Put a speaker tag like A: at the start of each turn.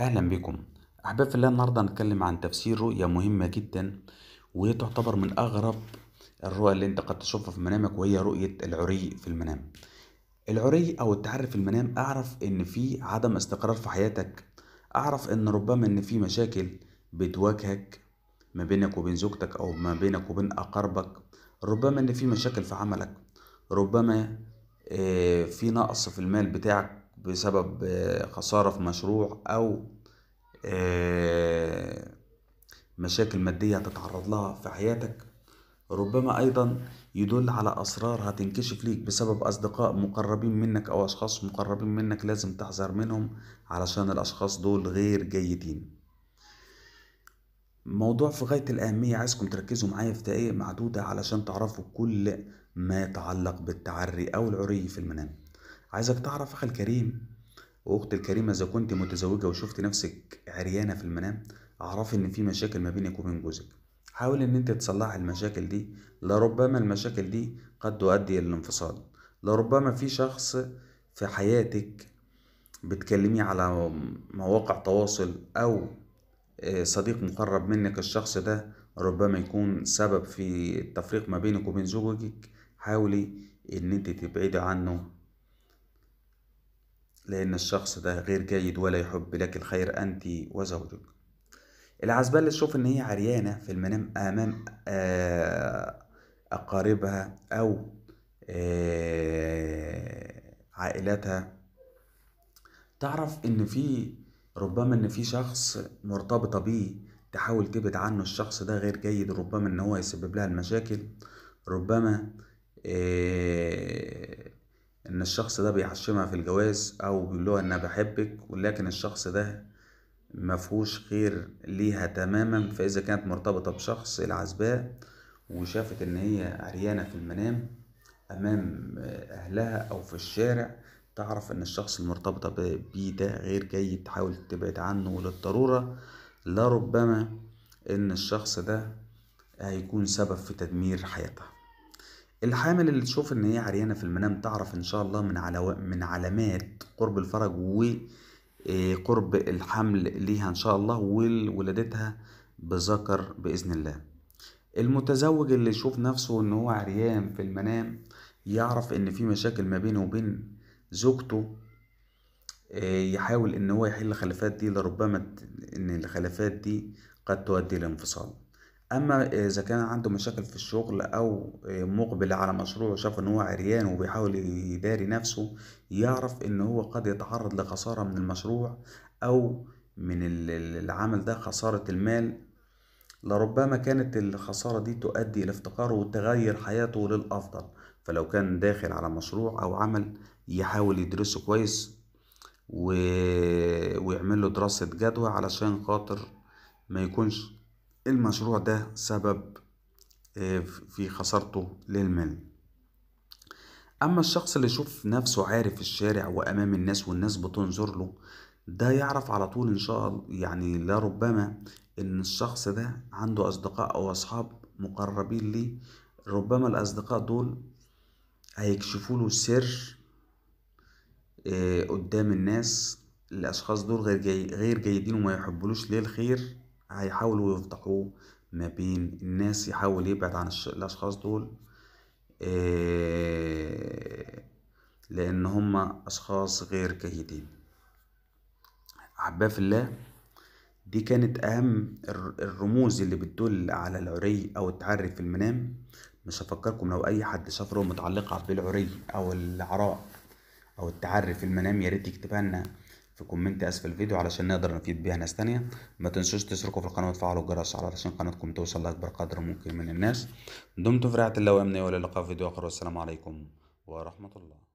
A: أهلا بكم أحباب في الله النهاردة هنتكلم عن تفسير رؤية مهمة جدا وهي تعتبر من أغرب الرؤى اللي أنت قد تشوفها في منامك وهي رؤية العري في المنام العري أو التعري في المنام أعرف إن في عدم استقرار في حياتك أعرف إن ربما إن في مشاكل بتواجهك ما بينك وبين زوجتك أو ما بينك وبين أقاربك ربما إن في مشاكل في عملك ربما آه، في نقص في المال بتاعك بسبب آه، خسارة في مشروع أو آه، مشاكل مادية هتتعرض لها في حياتك ربما أيضا يدل على أسرار هتنكشف ليك بسبب أصدقاء مقربين منك أو أشخاص مقربين منك لازم تحذر منهم علشان الأشخاص دول غير جيدين موضوع في غاية الأهمية عايزكم تركزوا معايا في دقايق معدودة علشان تعرفوا كل ما يتعلق بالتعري أو العري في المنام عايزك تعرف أخ الكريم وأخت الكريمة إذا كنت متزوجة وشفت نفسك عريانة في المنام اعرفي إن في مشاكل ما بينك وبين جوزك حاول إن أنت تصلح المشاكل دي لربما المشاكل دي قد تؤدي إلى الانفصال لربما في شخص في حياتك بتكلميه على مواقع تواصل أو آه، صديق مقرب منك الشخص ده ربما يكون سبب في التفريق ما بينك وبين زوجك حاولي ان انت تبعدي عنه لأن الشخص ده غير جيد ولا يحب لك الخير أنت وزوجك العزبان اللي تشوف إن هي عريانة في المنام أمام آه، أقاربها أو آه، عائلتها تعرف إن في ربما إن في شخص مرتبطة بيه تحاول تبعد عنه الشخص ده غير جيد ربما إن هو يسبب لها المشاكل ربما آه، ان الشخص ده بيعشمها في الجواز او بيقولها ان انا بحبك ولكن الشخص ده مفهوش خير ليها تماما فاذا كانت مرتبطة بشخص العزباء وشافت ان هي عريانة في المنام امام اهلها او في الشارع تعرف ان الشخص المرتبطة بيه ده غير جيد تحاول تبعد عنه وللضرورة لربما ان الشخص ده هيكون سبب في تدمير حياتها الحامل اللي تشوف ان هي عريانه في المنام تعرف ان شاء الله من على من علامات قرب الفرج وقرب آه، الحمل ليها ان شاء الله وولادتها بذكر باذن الله المتزوج اللي يشوف نفسه ان هو عريان في المنام يعرف ان في مشاكل ما بينه وبين زوجته آه، يحاول ان هو يحل الخلافات دي لربما ان الخلافات دي قد تؤدي لانفصال اما اذا كان عنده مشاكل في الشغل او آه، مقبل على مشروع شاف ان هو عريان وبيحاول يداري نفسه يعرف ان هو قد يتعرض لخسارة من المشروع او من العمل ده خسارة المال لربما كانت الخسارة دي تؤدي إلى افتقاره وتغير حياته للأفضل فلو كان داخل على مشروع أو عمل يحاول يدرسه كويس و... ويعمل له دراسة جدوى علشان خاطر ما يكونش المشروع ده سبب آه، في خسارته للمال أما الشخص اللي يشوف نفسه عارف الشارع وأمام الناس والناس بتنظر له ده يعرف على طول إن شاء الله يعني لربما إن الشخص ده عنده أصدقاء أو أصحاب مقربين ليه ربما الأصدقاء دول هيكشفوا له سر آه، قدام الناس الأشخاص دول غير غير جيدين وما يحبلوش ليه الخير هيحاولوا يفضحوه ما بين الناس يحاول يبعد عن الاشخاص دول آه، لان هما اشخاص غير جيدين احباب في الله دي كانت اهم الرموز اللي بتدل على العري او التعري في المنام مش هفكركم لو اي حد شاف متعلقه بالعري او العراء او التعري في المنام يا ريت يكتبها لنا في كومنت اسفل الفيديو علشان نقدر نفيد بيها ناس تانية ما تنسوش تشتركوا في القناه وتفعلوا الجرس علشان قناتكم توصل لاكبر قدر ممكن من الناس دمتم في رعايه الله وامنه والى اللقاء في فيديو اخر والسلام عليكم ورحمه الله